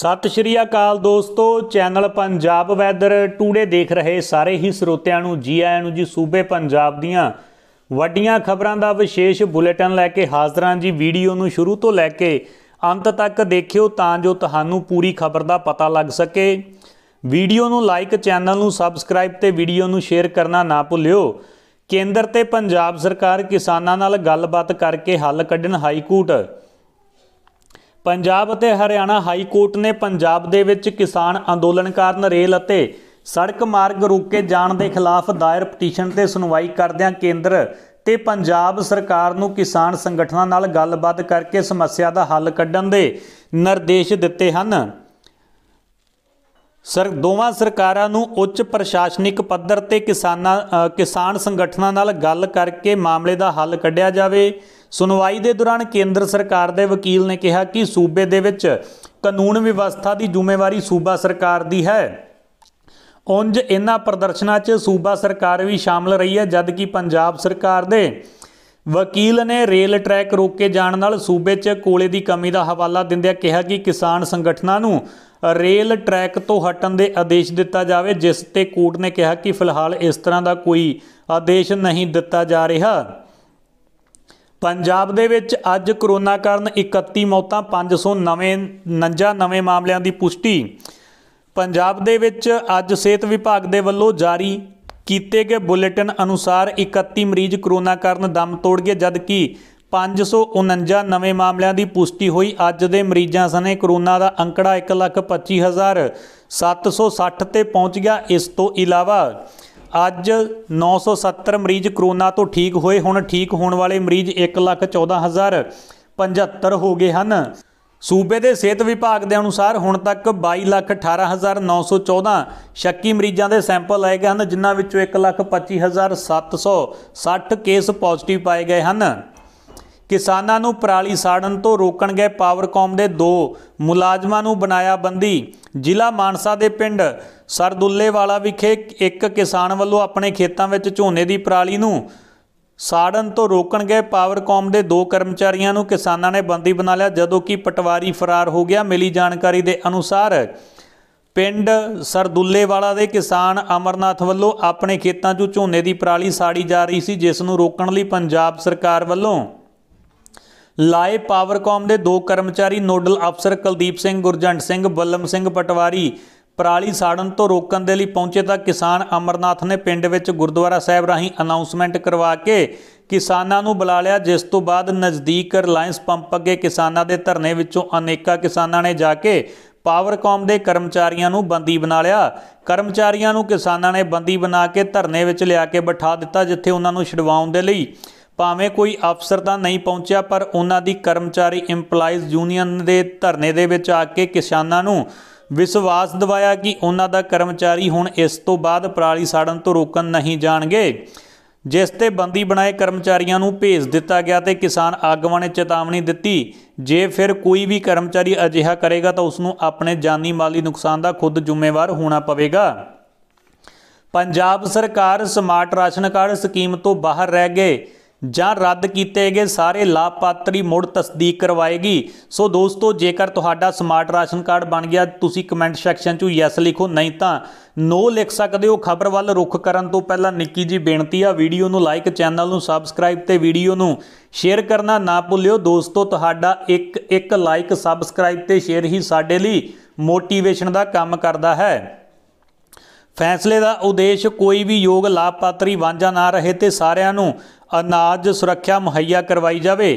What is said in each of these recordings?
ਸਤਿ ਸ਼੍ਰੀ ਅਕਾਲ ਦੋਸਤੋ channel Punjab weather today ਦੇਖ ਰਹੇ ਸਾਰੇ ਹੀ ਸਰੋਤਿਆਂ ਨੂੰ ਜੀ ਆਇਆਂ ਨੂੰ ਜੀ ਸੂਬੇ ਪੰਜਾਬ ਦੀਆਂ ਵੱਡੀਆਂ ਖਬਰਾਂ ਦਾ ਵਿਸ਼ੇਸ਼ ਬੁਲੇਟਿਨ ਲੈ ਕੇ ਹਾਜ਼ਰ ਹਾਂ ਜੀ ਵੀਡੀਓ ਨੂੰ ਸ਼ੁਰੂ ਤੋਂ ਲੈ ਕੇ ਅੰਤ ਤੱਕ ਦੇਖਿਓ ਤਾਂ ਜੋ ਤੁਹਾਨੂੰ ਪੂਰੀ ਖਬਰ ਦਾ ਪਤਾ ਲੱਗ ਸਕੇ ਵੀਡੀਓ ਨੂੰ ਲਾਈਕ ਚੈਨਲ ਨੂੰ ਸਬਸਕ੍ਰਾਈਬ ਤੇ ਵੀਡੀਓ ਨੂੰ ਸ਼ੇਅਰ ਕਰਨਾ ਨਾ ਭੁੱਲਿਓ ਕੇਂਦਰ ਤੇ ਪੰਜਾਬ ਸਰਕਾਰ ਕਿਸਾਨਾਂ ਨਾਲ ਗੱਲਬਾਤ ਕਰਕੇ ਹੱਲ ਕੱਢਣ ਹਾਈ ਕੋਰਟ ਪੰਜਾਬ ਅਤੇ ਹਰਿਆਣਾ ਹਾਈ ਕੋਰਟ ਨੇ ਪੰਜਾਬ ਦੇ ਵਿੱਚ ਕਿਸਾਨ ਅੰਦੋਲਨ ਕਾਰਨ ਰੇਲ ਅਤੇ ਸੜਕ ਮਾਰਗ ਕੇ ਜਾਣ ਦੇ ਖਿਲਾਫ ਦਾਇਰ ਪਟੀਸ਼ਨ ਤੇ ਸੁਣਵਾਈ ਕਰਦਿਆਂ ਕੇਂਦਰ ਤੇ ਪੰਜਾਬ ਸਰਕਾਰ ਨੂੰ ਕਿਸਾਨ ਸੰਗਠਨਾਂ ਨਾਲ ਗੱਲਬਾਤ ਕਰਕੇ ਸਮੱਸਿਆ ਦਾ ਹੱਲ ਕੱਢਣ ਦੇ ਨਿਰਦੇਸ਼ ਦਿੱਤੇ ਹਨ ਸਰ ਦੋਵਾਂ ਸਰਕਾਰਾਂ ਨੂੰ ਉੱਚ ਪ੍ਰਸ਼ਾਸਨਿਕ ਪੱਧਰ ਤੇ ਕਿਸਾਨਾਂ ਕਿਸਾਨ ਸੰਗਠਨਾਂ ਨਾਲ ਗੱਲ ਕਰਕੇ ਮਾਮਲੇ ਦਾ ਹੱਲ ਕੱਢਿਆ ਜਾਵੇ ਸੁਣਵਾਈ ਦੇ ਦੌਰਾਨ ਕੇਂਦਰ ਸਰਕਾਰ ਦੇ ਵਕੀਲ ਨੇ ਕਿਹਾ ਕਿ ਸੂਬੇ ਦੇ ਵਿੱਚ ਕਾਨੂੰਨ ਵਿਵਸਥਾ ਦੀ ਜ਼ਿੰਮੇਵਾਰੀ ਸੂਬਾ ਸਰਕਾਰ ਦੀ ਹੈ ਉੰਜ ਇਹਨਾਂ ਪ੍ਰਦਰਸ਼ਨਾਂ 'ਚ ਸੂਬਾ ਸਰਕਾਰ ਵੀ ਸ਼ਾਮਲ ਰਹੀ ਹੈ ਜਦ ਕਿ ਪੰਜਾਬ ਸਰਕਾਰ ਦੇ ਵਕੀਲ ਨੇ ਰੇਲ ਟਰੈਕ ਰੋਕੇ ਜਾਣ ਨਾਲ ਸੂਬੇ 'ਚ ਕੋਲੇ ਦੀ ਕਮੀ ਦਾ ਹਵਾਲਾ ਦਿੰਦਿਆਂ ਕਿਹਾ ਕਿ ਕਿਸਾਨ ਸੰਗਠਨਾਂ ਨੂੰ ਰੇਲ ਟਰੈਕ ਤੋਂ ਹਟਣ ਦੇ ਆਦੇਸ਼ ਦਿੱਤਾ ਜਾਵੇ ਜਿਸ ਤੇ ਕੋਰਟ ਨੇ ਕਿਹਾ ਕਿ ਫਿਲਹਾਲ ਇਸ ਤਰ੍ਹਾਂ ਦਾ ਕੋਈ ਆਦੇਸ਼ ਨਹੀਂ ਦਿੱਤਾ ਜਾ ਰਿਹਾ ਪੰਜਾਬ ਦੇ ਵਿੱਚ ਅੱਜ ਕੋਰੋਨਾ ਕਾਰਨ 31 ਮੌਤਾਂ 500 ਨਵੇਂ ਮਾਮਲਿਆਂ ਦੀ ਪੁਸ਼ਟੀ ਪੰਜਾਬ ਦੇ ਵਿੱਚ ਅੱਜ ਸਿਹਤ ਵਿਭਾਗ ਦੇ ਵੱਲੋਂ ਜਾਰੀ ਕੀਤੇ ਗਏ ਬੁਲੇਟਿਨ ਅਨੁਸਾਰ 31 ਮਰੀਜ਼ ਕੋਰੋਨਾ ਕਾਰਨ ਦਮ ਤੋੜ ਗਏ ਜਦਕਿ 549 ਨਵੇਂ ਮਾਮਲਿਆਂ ਦੀ ਪੁਸ਼ਟੀ ਹੋਈ ਅੱਜ ਦੇ ਮਰੀਜ਼ਾਂ ਸਣੇ ਕੋਰੋਨਾ ਦਾ ਅੰਕੜਾ 125760 ਤੇ ਪਹੁੰਚ ਗਿਆ ਇਸ ਤੋਂ ਇਲਾਵਾ ਅੱਜ 970 ਮਰੀਜ਼ ਕਰੋਨਾ ਤੋਂ ਠੀਕ ਹੋਏ ਹੁਣ ਠੀਕ ਹੋਣ ਵਾਲੇ ਮਰੀਜ਼ 114075 ਹੋ ਗਏ ਹਨ ਸੂਬੇ ਦੇ ਸਿਹਤ ਵਿਭਾਗ ਦੇ ਅਨੁਸਾਰ ਹੁਣ ਤੱਕ 22,18,914 ਸ਼ੱਕੀ ਮਰੀਜ਼ਾਂ ਦੇ ਸੈਂਪਲ ਲਏ ਗਏ ਹਨ ਜਿਨ੍ਹਾਂ ਵਿੱਚੋਂ 1,25,760 ਕੇਸ ਪੋਜ਼ਿਟਿਵ ਪਾਏ ਗਏ ਹਨ ਕਿਸਾਨਾਂ ਨੂੰ ਪਰਾਲੀ ਸਾੜਨ ਤੋਂ ਰੋਕਣਗੇ ਪਾਵਰਕਾਮ ਦੇ ਦੋ ਮੁਲਾਜ਼ਮਾਂ ਨੂੰ ਬਣਾਇਆ ਬੰਦੀ ਜ਼ਿਲ੍ਹਾ ਮਾਨਸਾ ਦੇ ਪਿੰਡ ਸਰਦੁੱਲੇਵਾਲਾ ਵਿਖੇ ਇੱਕ ਕਿਸਾਨ ਵੱਲੋਂ ਆਪਣੇ ਖੇਤਾਂ ਵਿੱਚ ਝੋਨੇ ਦੀ ਪਰਾਲੀ ਨੂੰ ਸਾੜਨ ਤੋਂ ਰੋਕਣਗੇ ਪਾਵਰਕਾਮ ਦੇ ਦੋ ਕਰਮਚਾਰੀਆਂ ਨੂੰ ਕਿਸਾਨਾਂ ਨੇ ਬੰਦੀ ਬਣਾ ਲਿਆ ਜਦੋਂ ਕਿ ਪਟਵਾਰੀ ਫਰਾਰ ਹੋ ਗਿਆ ਮਿਲੀ ਜਾਣਕਾਰੀ ਦੇ ਅਨੁਸਾਰ ਪਿੰਡ ਸਰਦੁੱਲੇਵਾਲਾ ਦੇ ਕਿਸਾਨ ਅਮਰਨਾਥ ਵੱਲੋਂ ਆਪਣੇ ਖੇਤਾਂ 'ਚੋਂ ਝੋਨੇ ਦੀ ਪਰਾਲੀ ਸਾੜੀ ਜਾ ਰਹੀ ਸੀ ਜਿਸ ਨੂੰ ਰੋਕਣ ਲਈ ਪੰਜਾਬ ਸਰਕਾਰ ਵੱਲੋਂ ਲਾਏ ਪਾਵਰਕਾਮ ਦੇ ਦੋ ਕਰਮਚਾਰੀ ਨੋਡਲ ਅਫਸਰ ਕੁਲਦੀਪ ਸਿੰਘ ਗੁਰਜੰਟ ਸਿੰਘ ਬੱਲਮ ਸਿੰਘ ਪਟਵਾਰੀ ਪਰਾਲੀ ਸਾੜਨ ਤੋਂ ਰੋਕਣ ਦੇ ਲਈ ਪਹੁੰਚੇ ਤਾਂ ਕਿਸਾਨ ਅਮਰਨਾਥ ਨੇ ਪਿੰਡ ਵਿੱਚ ਗੁਰਦੁਆਰਾ ਸਾਹਿਬ ਰਾਹੀਂ ਅਨਾਉਂਸਮੈਂਟ ਕਰਵਾ ਕੇ ਕਿਸਾਨਾਂ ਨੂੰ ਬੁਲਾ ਲਿਆ ਜਿਸ ਤੋਂ ਬਾਅਦ ਨਜ਼ਦੀਕ ਰਿਲਾਇੰਸ ਪੰਪ ਅੱਗੇ ਕਿਸਾਨਾਂ ਦੇ ਧਰਨੇ ਵਿੱਚੋਂ ਅਨੇਕਾਂ ਕਿਸਾਨਾਂ ਨੇ ਜਾ ਕੇ ਪਾਵਰਕਾਮ ਦੇ ਕਰਮਚਾਰੀਆਂ ਨੂੰ ਬੰਦੀ ਬਣਾ ਲਿਆ ਕਰਮਚਾਰੀਆਂ ਨੂੰ ਕਿਸਾਨਾਂ ਨੇ ਬੰਦੀ ਬਣਾ ਕੇ ਧਰਨੇ ਵਿੱਚ ਲਿਆ ਕੇ ਬਿਠਾ ਦਿੱਤਾ ਜਿੱਥੇ ਉਹਨਾਂ ਨੂੰ ਛਡਵਾਉਣ ਦੇ ਲਈ ਭਾਵੇਂ ਕੋਈ ਅਫਸਰ ਤਾਂ ਨਹੀਂ ਪਹੁੰਚਿਆ ਪਰ ਉਹਨਾਂ ਦੀ ਕਰਮਚਾਰੀ EMPLOYEES ਯੂਨੀਅਨ ਦੇ ਧਰਨੇ ਦੇ ਵਿੱਚ ਆ ਕੇ ਕਿਸਾਨਾਂ ਨੂੰ ਵਿਸ਼ਵਾਸ ਦਿਵਾਇਆ ਕਿ ਉਹਨਾਂ ਦਾ ਕਰਮਚਾਰੀ ਹੁਣ ਇਸ ਤੋਂ ਬਾਅਦ ਪਰਾਲੀ ਸਾੜਨ ਤੋਂ ਰੋਕਣ ਨਹੀਂ ਜਾਣਗੇ ਜਿਸ ਤੇ ਬੰਦੀ ਬਣਾਏ ਕਰਮਚਾਰੀਆਂ ਨੂੰ ਭੇਜ ਦਿੱਤਾ ਗਿਆ ਤੇ ਕਿਸਾਨ ਆਗੂਆਂ ਨੇ ਚੇਤਾਵਨੀ ਦਿੱਤੀ ਜੇ ਫਿਰ ਕੋਈ ਵੀ ਕਰਮਚਾਰੀ ਅਜਿਹਾ ਕਰੇਗਾ ਤਾਂ ਉਸ ਨੂੰ ਆਪਣੇ ਜਾਨੀ ਮਾਲੀ ਨੁਕਸਾਨ ਦਾ ਖੁਦ ਜ਼ਿੰਮੇਵਾਰ ਹੋਣਾ ਪਵੇਗਾ ਪੰਜਾਬ ਸਰਕਾਰ ਸਮਾਰਟ ਰਾਸ਼ਨ ਕਾਰਡ ਸਕੀਮ ਤੋਂ ਬਾਹਰ ਰਹਿ ਗਏ ਜਾਂ ਰੱਦ ਕੀਤੇ ਗਏ ਸਾਰੇ ਲਾਭਪਾਤਰੀ ਮੁੜ ਤਸਦੀਕ ਕਰਵਾਏਗੀ ਸੋ ਦੋਸਤੋ ਜੇਕਰ ਤੁਹਾਡਾ ਸਮਾਰਟ ਰਾਸ਼ਨ ਕਾਰਡ ਬਣ ਗਿਆ ਤੁਸੀਂ ਕਮੈਂਟ ਸੈਕਸ਼ਨ 'ਚ ਯੈਸ ਲਿਖੋ ਨਹੀਂ ਤਾਂ ਨੋ ਲਿਖ ਸਕਦੇ ਹੋ ਖਬਰ ਵੱਲ ਰੁਖ ਕਰਨ ਤੋਂ ਪਹਿਲਾਂ ਨਿੱਕੀ ਜੀ ਬੇਨਤੀ ਆ ਵੀਡੀਓ ਨੂੰ ਲਾਈਕ ਚੈਨਲ ਨੂੰ ਸਬਸਕ੍ਰਾਈਬ ਤੇ ਵੀਡੀਓ ਨੂੰ ਸ਼ੇਅਰ ਕਰਨਾ ਨਾ ਭੁੱਲਿਓ ਦੋਸਤੋ ਤੁਹਾਡਾ ਇੱਕ ਇੱਕ ਲਾਈਕ ਸਬਸਕ੍ਰਾਈਬ ਤੇ ਸ਼ੇਅਰ ਹੀ ਸਾਡੇ ਲਈ ਮੋਟੀਵੇਸ਼ਨ ਦਾ ਕੰਮ ਕਰਦਾ ਹੈ ਫੈਸਲੇ ਦਾ ਉਦੇਸ਼ ਕੋਈ ਵੀ ਯੋਗ ਲਾਭਪਾਤਰੀ ਵਾਂਝਾ ਨਾ ਰਹੇ ਤੇ ਸਾਰਿਆਂ ਨੂੰ ਅਨਾਜ ਸੁਰੱਖਿਆ ਮੁਹੱਈਆ ਕਰਵਾਈ ਜਾਵੇ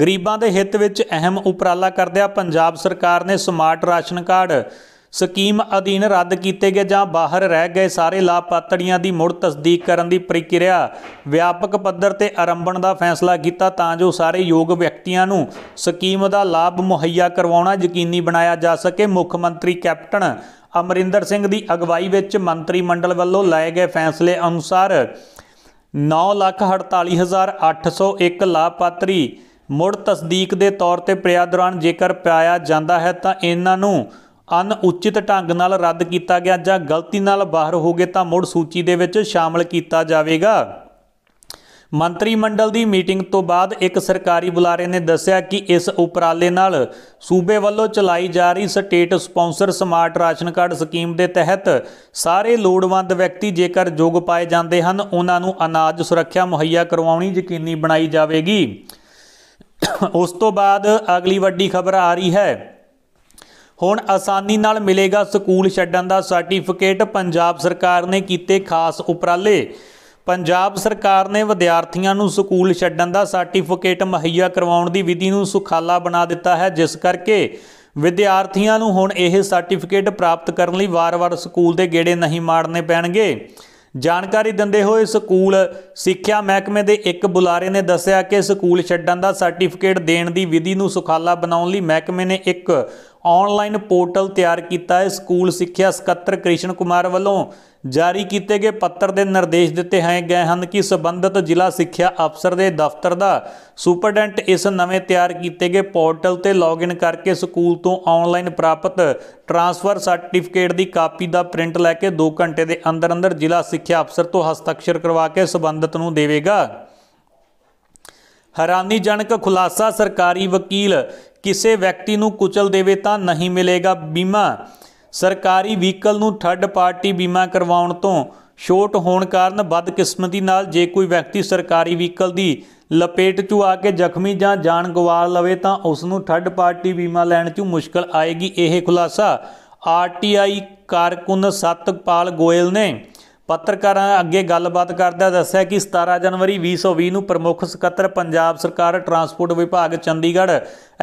ਗਰੀਬਾਂ ਦੇ ਹਿੱਤ ਵਿੱਚ ਅਹਿਮ ਉਪਰਾਲਾ ਕਰਦਿਆਂ ਪੰਜਾਬ ਸਰਕਾਰ ਨੇ ਸਮਾਰਟ ਰਾਸ਼ਨ ਕਾਰਡ ਸਕੀਮ ਅਧੀਨ ਰੱਦ ਕੀਤੇ ਗਏ ਜਾਂ ਬਾਹਰ ਰਹਿ ਗਏ ਸਾਰੇ ਲਾਭਪਾਤਰੀਆਂ ਦੀ ਮੁੜ ਤਸਦੀਕ ਕਰਨ ਦੀ ਪ੍ਰਕਿਰਿਆ ਵਿਆਪਕ ਪੱਧਰ ਤੇ ਆਰੰਭਣ ਦਾ ਫੈਸਲਾ ਕੀਤਾ ਤਾਂ ਜੋ ਸਾਰੇ ਯੋਗ ਵਿਅਕਤੀਆਂ ਨੂੰ ਸਕੀਮ ਦਾ ਲਾਭ ਮੁਹੱਈਆ ਕਰਵਾਉਣਾ ਯਕੀਨੀ ਬਣਾਇਆ ਜਾ ਸਕੇ ਮੁੱਖ ਮੰਤਰੀ ਕੈਪਟਨ ਅਮਰਿੰਦਰ ਸਿੰਘ ਦੀ ਅਗਵਾਈ ਵਿੱਚ ਮੰਤਰੀ ਮੰਡਲ ਵੱਲੋਂ ਲਏ ਗਏ ਫੈਸਲੇ ਅਨੁਸਾਰ 948801 ਲਾਭਪਾਤਰੀ ਮੁੜ ਤਸਦੀਕ ਦੇ ਤੌਰ ਤੇ ਪ੍ਰਿਆ ਦੌਰਾਨ ਜੇਕਰ ਪਾਇਆ ਜਾਂਦਾ ਹੈ ਤਾਂ ਇਹਨਾਂ ਨੂੰ ਅਨਉਚਿਤ ਢੰਗ ਨਾਲ ਰੱਦ ਕੀਤਾ ਗਿਆ ਜਾਂ ਗਲਤੀ ਨਾਲ ਬਾਹਰ ਹੋ ਗਏ ਤਾਂ ਮੁੜ ਸੂਚੀ ਦੇ ਵਿੱਚ ਸ਼ਾਮਲ ਕੀਤਾ ਜਾਵੇਗਾ ਮੰਤਰੀ ਮੰਡਲ ਦੀ ਮੀਟਿੰਗ ਤੋਂ ਬਾਅਦ ਇੱਕ ਸਰਕਾਰੀ ਬੁਲਾਰੇ ਨੇ ਦੱਸਿਆ ਕਿ ਇਸ ਉਪਰਾਲੇ ਨਾਲ ਸੂਬੇ ਵੱਲੋਂ ਚਲਾਈ ਜਾ ਰਹੀ state sponsor smart ration card scheme ਦੇ ਤਹਿਤ ਸਾਰੇ ਲੋੜਵੰਦ ਵਿਅਕਤੀ ਜੇਕਰ ਯੋਗ ਪਾਏ ਜਾਂਦੇ ਹਨ ਉਹਨਾਂ ਨੂੰ ਅਨਾਜ ਸੁਰੱਖਿਆ ਮੁਹੱਈਆ ਕਰਵਾਉਣੀ ਯਕੀਨੀ ਬਣਾਈ ਜਾਵੇਗੀ ਉਸ ਤੋਂ ਬਾਅਦ ਅਗਲੀ ਵੱਡੀ ਖਬਰ ਆ ਰਹੀ ਹੈ ਹੁਣ ਆਸਾਨੀ ਨਾਲ ਮਿਲੇਗਾ ਸਕੂਲ ਛੱਡਣ ਦਾ ਸਰਟੀਫਿਕੇਟ ਪੰਜਾਬ ਸਰਕਾਰ ਨੇ ਕੀਤੇ ਖਾਸ ਉਪਰਾਲੇ ਪੰਜਾਬ ਸਰਕਾਰ ਨੇ ਵਿਦਿਆਰਥੀਆਂ ਨੂੰ ਸਕੂਲ ਛੱਡਣ ਦਾ ਸਰਟੀਫਿਕੇਟ ਮੁਹੱਈਆ ਕਰਵਾਉਣ ਦੀ ਵਿਧੀ ਨੂੰ ਸੁਖਾਲਾ ਬਣਾ ਦਿੱਤਾ ਹੈ ਜਿਸ ਕਰਕੇ ਵਿਦਿਆਰਥੀਆਂ ਨੂੰ ਹੁਣ ਇਹ ਸਰਟੀਫਿਕੇਟ ਪ੍ਰਾਪਤ ਕਰਨ ਲਈ ਵਾਰ-ਵਾਰ ਸਕੂਲ ਦੇ ਗੇੜੇ ਨਹੀਂ ਮਾਰਨੇ ਪੈਣਗੇ ਜਾਣਕਾਰੀ ਦਿੰਦੇ ਹੋਏ ਸਕੂਲ ਸਿੱਖਿਆ ਮਹਿਕਮੇ ਦੇ ਇੱਕ ਬੁਲਾਰੇ ਨੇ ਦੱਸਿਆ ਕਿ ਸਕੂਲ ਛੱਡਣ ਦਾ ਸਰਟੀਫਿਕੇਟ ਦੇਣ ਦੀ ਵਿਧੀ ਨੂੰ ਸੁਖਾਲਾ ਬਣਾਉਣ ਲਈ ਮਹਿਕਮੇ ਨੇ ਇੱਕ ਆਨਲਾਈਨ ਪੋਰਟਲ ਤਿਆਰ ਕੀਤਾ ਹੈ ਸਕੂਲ ਸਿੱਖਿਆ ਸਕੱਤਰ ਕ੍ਰਿਸ਼ਨ ਕੁਮਾਰ ਵੱਲੋਂ ਜਾਰੀ ਕੀਤੇ ਗਏ ਪੱਤਰ ਦੇ ਨਿਰਦੇਸ਼ ਦਿੱਤੇ ਹੈ ਗਏ ਹਨ ਕਿ ਸਬੰਧਤ ਜ਼ਿਲ੍ਹਾ ਸਿੱਖਿਆ ਅਫਸਰ ਦੇ ਦਫ਼ਤਰ ਦਾ ਸੁਪਰਡੈਂਟ ਇਸ ਨਵੇਂ ਤਿਆਰ ਕੀਤੇ ਗਏ ਪੋਰਟਲ ਤੇ ਲੌਗਇਨ ਕਰਕੇ ਸਕੂਲ ਤੋਂ ਆਨਲਾਈਨ ਪ੍ਰਾਪਤ ਟ੍ਰਾਂਸਫਰ ਸਰਟੀਫਿਕੇਟ ਦੀ ਕਾਪੀ ਦਾ ਪ੍ਰਿੰਟ ਲੈ ਕੇ 2 ਘੰਟੇ ਦੇ ਅੰਦਰ ਅੰਦਰ ਜ਼ਿਲ੍ਹਾ ਸਿੱਖਿਆ ਅਫਸਰ ਤੋਂ ਹਸਤਾਖਰ ਕਰਵਾ ਕੇ ਸਬੰਧਤ ਨੂੰ ਦੇਵੇਗਾ ਹੈਰਾਨੀਜਨਕ ਖੁਲਾਸਾ ਸਰਕਾਰੀ ਵਕੀਲ ਕਿਸੇ ਵਿਅਕਤੀ ਨੂੰ ਕੁਚਲ ਦੇਵੇ ਤਾਂ ਨਹੀਂ ਮਿਲੇਗਾ ਬੀਮਾ ਸਰਕਾਰੀ ਵਹੀਕਲ ਨੂੰ ਥਰਡ ਪਾਰਟੀ ਬੀਮਾ ਕਰਵਾਉਣ ਤੋਂ ਛੋਟ ਹੋਣ ਕਾਰਨ ਬਦਕਿਸਮਤੀ ਨਾਲ ਜੇ ਕੋਈ ਵਿਅਕਤੀ ਸਰਕਾਰੀ ਵਹੀਕਲ ਦੀ ਲਪੇਟ 'ਚ ਆ ਕੇ ਜ਼ਖਮੀ ਜਾਂ ਜਾਨ ਗਵਾ ਲਵੇ ਤਾਂ ਉਸ ਨੂੰ ਥਰਡ ਪਾਰਟੀ ਬੀਮਾ ਲੈਣ 'ਚ ਮੁਸ਼ਕਲ ਆਏਗੀ ਇਹ ਖੁਲਾਸਾ ਆਰਟੀਆਈ ਕਾਰਕੁਨ ਸਤਪਾਲ ਗੋਇਲ ਨੇ ਪੱਤਰਕਾਰਾਂ ਅੱਗੇ ਗੱਲਬਾਤ ਕਰਦਾ ਦੱਸਿਆ ਕਿ 17 ਜਨਵਰੀ 2020 ਨੂੰ ਪ੍ਰਮੁੱਖ ਸਕੱਤਰ ਪੰਜਾਬ ਸਰਕਾਰ ਟਰਾਂਸਪੋਰਟ ਵਿਭਾਗ ਚੰਡੀਗੜ੍ਹ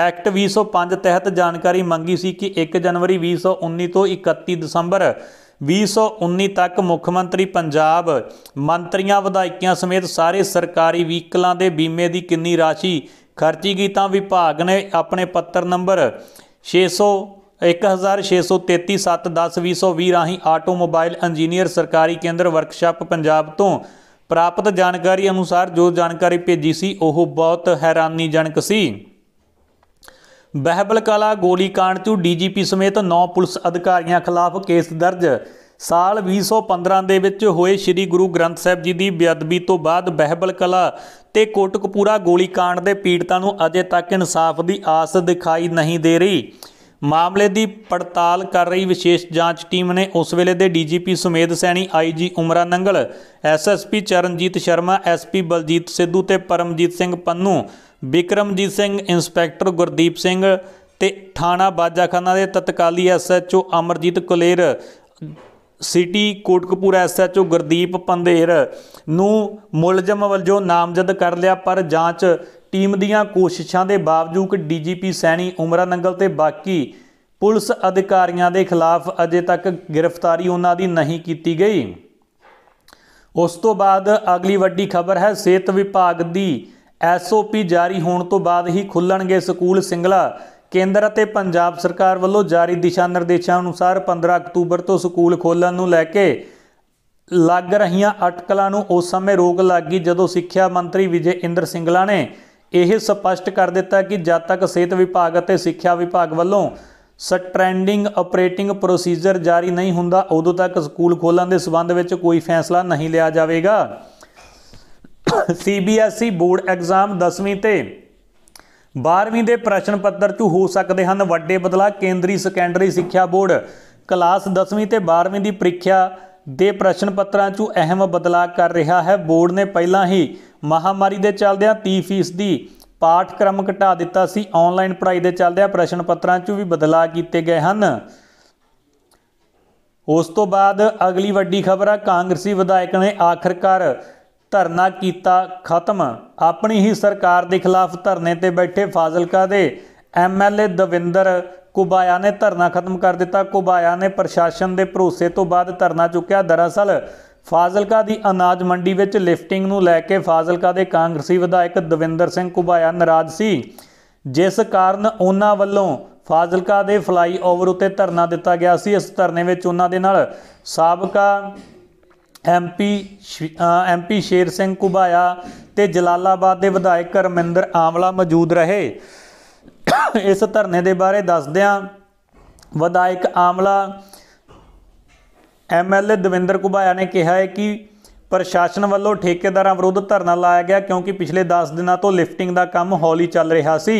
ਐਕਟ 205 ਤਹਿਤ ਜਾਣਕਾਰੀ ਮੰਗੀ ਸੀ ਕਿ 1 ਜਨਵਰੀ 2019 ਤੋਂ 31 ਦਸੰਬਰ 2019 ਤੱਕ ਮੁੱਖ ਮੰਤਰੀ ਪੰਜਾਬ ਮੰਤਰੀਆਂ ਵਿਧਾਇਕਾਂ ਸਮੇਤ ਸਾਰੇ ਸਰਕਾਰੀ ਵਹੀਕਲਾਂ ਦੇ ਬੀਮੇ ਦੀ ਕਿੰਨੀ ਰਾਸ਼ੀ ਖਰਚੀ ਗਈ ਤਾਂ ਵਿਭਾਗ ਨੇ ਆਪਣੇ ਪੱਤਰ ਨੰਬਰ 600 1633710220 ਰਾਹੀਂ ਆਟੋਮੋਬਾਈਲ ਇੰਜੀਨੀਅਰ ਸਰਕਾਰੀ ਕੇਂਦਰ ਵਰਕਸ਼ਾਪ ਪੰਜਾਬ ਤੋਂ ਪ੍ਰਾਪਤ ਜਾਣਕਾਰੀ ਅਨੁਸਾਰ ਜੋ ਜਾਣਕਾਰੀ ਭੇਜੀ ਸੀ ਉਹ ਬਹੁਤ ਹੈਰਾਨੀਜਨਕ ਸੀ ਬਹਿਬਲ ਕਲਾ ਗੋਲੀकांड ਤੋਂ ਡੀਜੀਪੀ ਸਮੇਤ 9 ਪੁਲਿਸ ਅਧਿਕਾਰੀਆਂ ਖਿਲਾਫ ਕੇਸ ਦਰਜ ਸਾਲ 2015 ਦੇ ਵਿੱਚ ਹੋਏ ਸ੍ਰੀ ਗੁਰੂ ਗ੍ਰੰਥ ਸਾਹਿਬ ਜੀ ਦੀ ਬੇਅਦਬੀ ਤੋਂ ਬਾਅਦ ਬਹਿਬਲ ਕਲਾ ਤੇ ਕੋਟਕਪੂਰਾ ਗੋਲੀकांड ਦੇ ਪੀੜਤਾਂ ਨੂੰ ਅਜੇ ਤੱਕ ਇਨਸਾਫ ਦੀ ਆਸ ਦਿਖਾਈ ਨਹੀਂ ਦੇ ਰਹੀ ਮਾਮਲੇ ਦੀ ਪੜਤਾਲ ਕਰ ਰਹੀ ਵਿਸ਼ੇਸ਼ ਜਾਂਚ ਟੀਮ ਨੇ ਉਸ ਵੇਲੇ ਦੇ DGP Sumedh Saini IG Umranangal SSP Charanjit Sharma SP Baljit Sidhu ਤੇ ਪਰਮਜੀਤ ਸਿੰਘ ਪੰਨੂ ਵਿਕਰਮਜੀਤ ਸਿੰਘ ਇੰਸਪੈਕਟਰ ਗੁਰਦੀਪ ਸਿੰਘ ਤੇ ਥਾਣਾ ਬਾਜਾਖਾਨਾ ਦੇ ਤਤਕਾਲੀ SHO Amarjit Kular city Kotkapura SHO Gurdeep Pander ਨੂੰ ਮੁਲਜ਼ਮ ਵਜੋਂ ਨਾਮਜ਼ਦ ਕਰ ਲਿਆ ਪਰ ਜਾਂਚ ਟੀਮ ਦੀਆਂ ਕੋਸ਼ਿਸ਼ਾਂ ਦੇ ਬਾਵਜੂਦ ਡੀਜੀਪੀ ਸੈਣੀ ਉਮਰਾ ਨੰਗਲ ਤੇ ਬਾਕੀ ਪੁਲਿਸ ਅਧਿਕਾਰੀਆਂ ਦੇ ਖਿਲਾਫ ਅਜੇ ਤੱਕ ਗ੍ਰਿਫਤਾਰੀ ਉਹਨਾਂ ਦੀ ਨਹੀਂ ਕੀਤੀ ਗਈ ਉਸ ਤੋਂ ਬਾਅਦ ਅਗਲੀ ਵੱਡੀ ਖਬਰ ਹੈ ਸਿਹਤ ਵਿਭਾਗ ਦੀ ਐਸਓਪੀ ਜਾਰੀ ਹੋਣ ਤੋਂ ਬਾਅਦ ਹੀ ਖੁੱਲਣਗੇ ਸਕੂਲ ਸਿੰਗਲਾ ਕੇਂਦਰ ਅਤੇ ਪੰਜਾਬ ਸਰਕਾਰ ਵੱਲੋਂ ਜਾਰੀ ਦਿਸ਼ਾ ਨਿਰਦੇਸ਼ਾਂ ਅਨੁਸਾਰ 15 ਅਕਤੂਬਰ ਤੋਂ ਸਕੂਲ ਖੋਲਣ ਨੂੰ ਲੈ ਕੇ ਲੱਗ ਰਹੀਆਂ ਅਟਕਲਾਂ ਨੂੰ ਉਸ ਸਮੇਂ ਰੋਕ ਲੱਗੀ ਜਦੋਂ ਸਿੱਖਿਆ ਮੰਤਰੀ ਵਿਜੇ ਇੰਦਰ ਸਿੰਗਲਾ ਨੇ ਇਹ ਸਪਸ਼ਟ ਕਰ ਦਿੱਤਾ ਕਿ ਜਦ ਤੱਕ ਸਿਹਤ ਵਿਭਾਗ ਅਤੇ ਸਿੱਖਿਆ ਵਿਭਾਗ ਵੱਲੋਂ ਸਟ੍ਰੈਂਡਿੰਗ ਆਪਰੇਟਿੰਗ ਪ੍ਰੋਸੀਜਰ ਜਾਰੀ ਨਹੀਂ ਹੁੰਦਾ ਉਦੋਂ ਤੱਕ ਸਕੂਲ ਖੋਲਣ ਦੇ ਸਬੰਧ ਵਿੱਚ ਕੋਈ ਫੈਸਲਾ ਨਹੀਂ ਲਿਆ ਜਾਵੇਗਾ ਸੀਬੀਐਸਈ ਬੋਰਡ ਐਗਜ਼ਾਮ 10ਵੀਂ ਤੇ 12ਵੀਂ ਦੇ ਪ੍ਰਸ਼ਨ ਪੱਤਰ 'ਚ ਹੋ ਸਕਦੇ ਹਨ ਵੱਡੇ ਬਦਲਾਅ ਕੇਂਦਰੀ ਸੈਕੰਡਰੀ ਸਿੱਖਿਆ ਬੋਰਡ ਕਲਾਸ 10ਵੀਂ ਤੇ 12ਵੀਂ ਦੀ ਪ੍ਰੀਖਿਆ ਦੇ ਪ੍ਰਸ਼ਨ ਪੱਤਰਾਂ 'ਚ ਅਹਿਮ ਬਦਲਾਅ ਕਰ ਰਿਹਾ ਹੈ ਬੋਰਡ ਨੇ ਪਹਿਲਾਂ ਹੀ ਮਹਾਮਾਰੀ ਦੇ ਚੱਲਦਿਆਂ 30% ਦੀ ਪਾਠਕ੍ਰਮ ਘਟਾ ਦਿੱਤਾ ਸੀ ਆਨਲਾਈਨ ਪੜ੍ਹਾਈ ਦੇ ਚੱਲਦਿਆਂ ਪ੍ਰਸ਼ਨ ਪੱਤਰਾਂ 'ਚ ਵੀ ਬਦਲਾਅ ਕੀਤੇ ਗਏ ਹਨ ਉਸ ਤੋਂ ਬਾਅਦ ਅਗਲੀ ਵੱਡੀ ਖਬਰ ਆ ਕਾਂਗਰਸੀ ਵਿਧਾਇਕ ਨੇ ਆਖਰਕਾਰ ਧਰਨਾ ਕੀਤਾ ਖਤਮ ਆਪਣੀ ਹੀ ਸਰਕਾਰ ਦੇ ਖਿਲਾਫ ਧਰਨੇ ਤੇ ਬੈਠੇ ਫਾਜ਼ਿਲਕਾ ਦੇ ਐਮਐਲਏ ਦਵਿੰਦਰ ਕੁਬਾਇਆ ਨੇ ਧਰਨਾ ਖਤਮ ਕਰ ਦਿੱਤਾ ਕੁਬਾਇਆ ਨੇ ਪ੍ਰਸ਼ਾਸਨ ਦੇ ਭਰੋਸੇ ਤੋਂ ਬਾਅਦ ਧਰਨਾ ਚੁੱਕਿਆ ਦਰਅਸਲ ਫਾਜ਼ਲਕਾ ਦੀ ਅਨਾਜ ਮੰਡੀ ਵਿੱਚ ਲਿਫਟਿੰਗ ਨੂੰ ਲੈ ਕੇ ਫਾਜ਼ਲਕਾ ਦੇ ਕਾਂਗਰਸੀ ਵਿਧਾਇਕ ਦਵਿੰਦਰ ਸਿੰਘ ਕੁਬਾਇਆ ਨਾਰਾਜ਼ ਸੀ ਜਿਸ ਕਾਰਨ ਉਹਨਾਂ ਵੱਲੋਂ ਫਾਜ਼ਲਕਾ ਦੇ ਫਲਾਈਓਵਰ ਉੱਤੇ ਧਰਨਾ ਦਿੱਤਾ ਗਿਆ ਸੀ ਇਸ ਧਰਨੇ ਵਿੱਚ ਉਹਨਾਂ ਦੇ ਨਾਲ ਸਾਬਕਾ ਐਮਪੀ ਐਮਪੀ ਸ਼ੇਰ ਸਿੰਘ ਕੁਬਾਇਆ ਤੇ ਜਲਾਲਾਬਾਦ ਦੇ ਵਿਧਾਇਕ ਰਮਿੰਦਰ ਆਮਲਾ ਮੌਜੂਦ ਰਹੇ ਇਸ ਧਰਨੇ ਦੇ ਬਾਰੇ ਦੱਸਦਿਆਂ ਵਿਧਾਇਕ ਆਮਲਾ ਐਮਐਲਏ ਦਵਿੰਦਰ ਕੁਬਾਇਆ ਨੇ ਕਿਹਾ ਹੈ ਕਿ ਪ੍ਰਸ਼ਾਸਨ ਵੱਲੋਂ ਠੇਕੇਦਾਰਾਂ ਵਿਰੁੱਧ ਧਰਨਾ ਲਾਇਆ ਗਿਆ ਕਿਉਂਕਿ ਪਿਛਲੇ 10 ਦਿਨਾਂ ਤੋਂ ਲਿਫਟਿੰਗ ਦਾ ਕੰਮ ਹੌਲੀ ਚੱਲ ਰਿਹਾ ਸੀ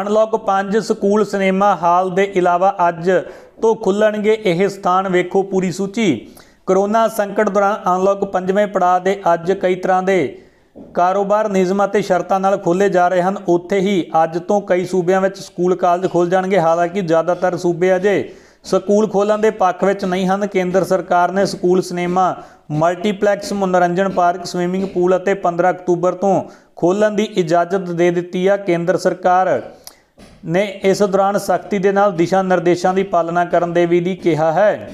ਅਨਲੌਕ 5 ਸਕੂਲ ਸਿਨੇਮਾ ਹਾਲ ਦੇ ਇਲਾਵਾ ਅੱਜ ਤੋਂ ਖੁੱਲਣਗੇ ਇਹ ਸਥਾਨ ਵੇਖੋ ਪੂਰੀ ਸੂਚੀ ਕਰੋਨਾ ਸੰਕਟ ਦੌਰਾਨ ਅਨਲੌਕ 5ਵੇਂ ਪੜਾਅ ਦੇ ਅੱਜ ਕਈ ਤਰ੍ਹਾਂ ਦੇ ਕਾਰੋਬਾਰ ਨਿਯਮ ਅਤੇ ਸ਼ਰਤਾਂ ਨਾਲ ਖੋਲੇ ਜਾ ਰਹੇ ਹਨ ਉੱਥੇ ਹੀ ਅੱਜ ਤੋਂ ਕਈ ਸੂਬਿਆਂ ਵਿੱਚ ਸਕੂਲ ਕਾਲਜ ਖੁੱਲ ਜਾਣਗੇ ਹਾਲਾਂਕਿ ਜ਼ਿਆਦਾਤਰ ਸੂਬੇ ਅਜੇ ਸਕੂਲ ਖੋਲਣ ਦੇ ਪੱਖ ਵਿੱਚ ਨਹੀਂ ਹਨ ਕੇਂਦਰ ਸਰਕਾਰ ਨੇ ਸਕੂਲ ਸਿਨੇਮਾ ਮਲਟੀਪਲੈਕਸ ਮਨੋਰੰਜਨ ਪਾਰਕ ਸਵਿਮਿੰਗ ਪੂਲ ਅਤੇ 15 ਅਕਤੂਬਰ ਤੋਂ ਖੋਲਣ ਦੀ ਇਜਾਜ਼ਤ ਦੇ ਦਿੱਤੀ ਆ ਕੇਂਦਰ ਸਰਕਾਰ ਨੇ ਇਸ ਦੌਰਾਨ ਸਖਤੀ ਦੇ ਨਾਲ ਦਿਸ਼ਾ ਨਿਰਦੇਸ਼ਾਂ ਦੀ ਪਾਲਣਾ ਕਰਨ ਦੇ ਵੀ ਦੀ ਕਿਹਾ ਹੈ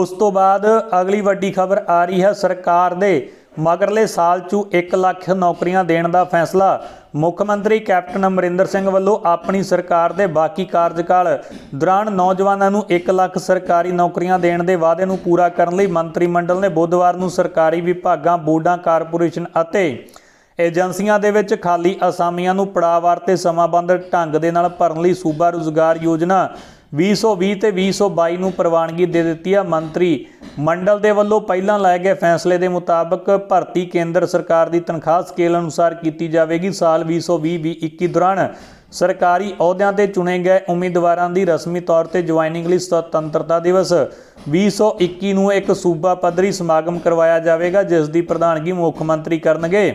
ਉਸ ਤੋਂ ਬਾਅਦ ਅਗਲੀ ਵੱਡੀ ਖਬਰ ਆ ਰਹੀ ਹੈ ਸਰਕਾਰ ਦੇ ਮਗਰਲੇ ਸਾਲ 'ਚ 1 ਲੱਖ ਨੌਕਰੀਆਂ ਦੇਣ ਦਾ ਫੈਸਲਾ ਮੁੱਖ ਮੰਤਰੀ ਕੈਪਟਨ ਅਮਰਿੰਦਰ ਸਿੰਘ ਵੱਲੋਂ ਆਪਣੀ ਸਰਕਾਰ ਦੇ ਬਾਕੀ ਕਾਰਜਕਾਲ ਦੌਰਾਨ ਨੌਜਵਾਨਾਂ ਨੂੰ 1 ਲੱਖ ਸਰਕਾਰੀ ਨੌਕਰੀਆਂ ਦੇਣ ਦੇ ਵਾਅਦੇ ਨੂੰ ਪੂਰਾ ਕਰਨ ਲਈ ਮੰਤਰੀ ਮੰਡਲ ਨੇ ਬੁੱਧਵਾਰ ਨੂੰ ਸਰਕਾਰੀ ਵਿਭਾਗਾਂ ਬੋਰਡਾਂ ਕਾਰਪੋਰੇਸ਼ਨ ਅਤੇ ਏਜੰਸੀਆਂ ਦੇ ਵਿੱਚ ਖਾਲੀ ਅਸਾਮੀਆਂ ਨੂੰ ਪੜਾਵਾਰ ਤੇ ਸਮਾਬੰਧ ਢੰਗ ਦੇ ਨਾਲ ਭਰਨ ਲਈ ਸੂਬਾ ਰੋਜ਼ਗਾਰ ਯੋਜਨਾ 2020 ਤੇ 2022 ਨੂੰ ਪ੍ਰਵਾਨਗੀ ਦੇ ਦਿੱਤੀ ਆ ਮੰਤਰੀ ਮੰਡਲ ਦੇ ਵੱਲੋਂ ਪਹਿਲਾਂ ਲਾਏ ਗਏ ਫੈਸਲੇ ਦੇ ਮੁਤਾਬਕ ਭਰਤੀ ਕੇਂਦਰ ਸਰਕਾਰ ਦੀ ਤਨਖਾਹ ਸਕੇਲ ਅਨੁਸਾਰ ਕੀਤੀ ਜਾਵੇਗੀ ਸਾਲ 2020-21 ਦੌਰਾਨ ਸਰਕਾਰੀ ਅਹੁਦਿਆਂ ਤੇ ਚੁਣੇ ਗਏ ਉਮੀਦਵਾਰਾਂ ਦੀ ਰਸਮੀ ਤੌਰ ਤੇ ਜੁਆਇਨਿੰਗ ਲਈ ਸੁਤੰਤਰਤਾ ਦਿਵਸ 2021 ਨੂੰ ਇੱਕ ਸੂਬਾ ਪੱਧਰੀ ਸਮਾਗਮ ਕਰਵਾਇਆ ਜਾਵੇਗਾ ਜਿਸ ਦੀ ਪ੍ਰਧਾਨਗੀ ਮੁੱਖ ਮੰਤਰੀ ਕਰਨਗੇ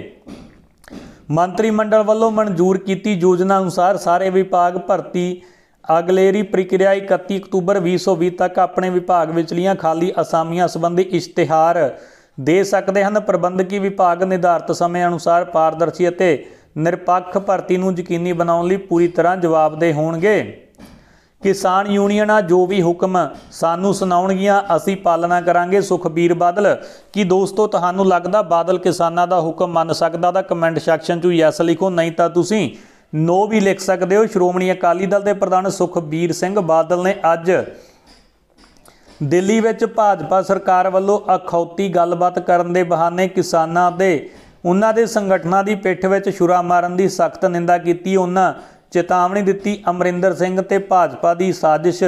ਮੰਤਰੀ ਮੰਡਲ ਵੱਲੋਂ ਮਨਜ਼ੂਰ ਕੀਤੀ ਯੋਜਨਾ ਅਨੁਸਾਰ ਸਾਰੇ ਵਿਭਾਗ ਭਰਤੀ ਅਗਲੇਰੀ ਪ੍ਰਕਿਰਿਆ 31 ਅਕਤੂਬਰ 2020 ਤੱਕ ਆਪਣੇ ਵਿਭਾਗ ਵਿਚਲੀਆਂ ਖਾਲੀ ਅਸਾਮੀਆਂ ਸੰਬੰਧੀ ਇਸ਼ਤਿਹਾਰ ਦੇ ਸਕਦੇ ਹਨ ਪ੍ਰਬੰਧਕੀ ਵਿਭਾਗ ਨਿਰਧਾਰਤ ਸਮੇਂ ਅਨੁਸਾਰ ਪਾਰਦਰਸ਼ੀ ਅਤੇ ਨਿਰਪੱਖ ਭਰਤੀ ਨੂੰ ਯਕੀਨੀ ਬਣਾਉਣ ਲਈ ਪੂਰੀ ਤਰ੍ਹਾਂ ਜਵਾਬਦੇ ਹੋਣਗੇ ਕਿਸਾਨ ਯੂਨੀਅਨਾਂ ਜੋ ਵੀ ਹੁਕਮ ਸਾਨੂੰ ਸੁਣਾਉਣਗੀਆਂ ਅਸੀਂ ਪਾਲਣਾ ਕਰਾਂਗੇ ਸੁਖਬੀਰ ਬਾਦਲ ਕੀ ਦੋਸਤੋ ਤੁਹਾਨੂੰ ਲੱਗਦਾ ਬਾਦਲ ਕਿਸਾਨਾਂ ਦਾ ਹੁਕਮ ਮੰਨ ਸਕਦਾ ਦਾ ਕਮੈਂਟ ਸੈਕਸ਼ਨ 'ਚ ਯੈਸ ਲਿਖੋ ਨਹੀਂ ਤਾਂ ਤੁਸੀਂ ਨੋ ਵੀ ਲਿਖ ਸਕਦੇ ਹੋ ਸ਼੍ਰੋਮਣੀ ਅਕਾਲੀ ਦਲ ਦੇ ਪ੍ਰਧਾਨ ਸੁਖਬੀਰ ਸਿੰਘ ਬਾਦਲ ਨੇ ਅੱਜ ਦਿੱਲੀ ਵਿੱਚ ਭਾਜਪਾ ਸਰਕਾਰ ਵੱਲੋਂ ਅਖੌਤੀ ਗੱਲਬਾਤ ਕਰਨ ਦੇ ਬਹਾਨੇ ਕਿਸਾਨਾਂ ਦੇ ਉਹਨਾਂ ਦੇ ਸੰਗਠਨਾਂ ਦੀ ਪਿੱਠ ਵਿੱਚ ਛੁਰਾ ਮਾਰਨ ਦੀ ਸਖਤ ਨਿੰਦਾ ਕੀਤੀ ਉਹਨਾਂ ਚੇਤਾਵਨੀ ਦਿੱਤੀ ਅਮਰਿੰਦਰ ਸਿੰਘ ਤੇ ਭਾਜਪਾ ਦੀ ਸਾਜ਼ਿਸ਼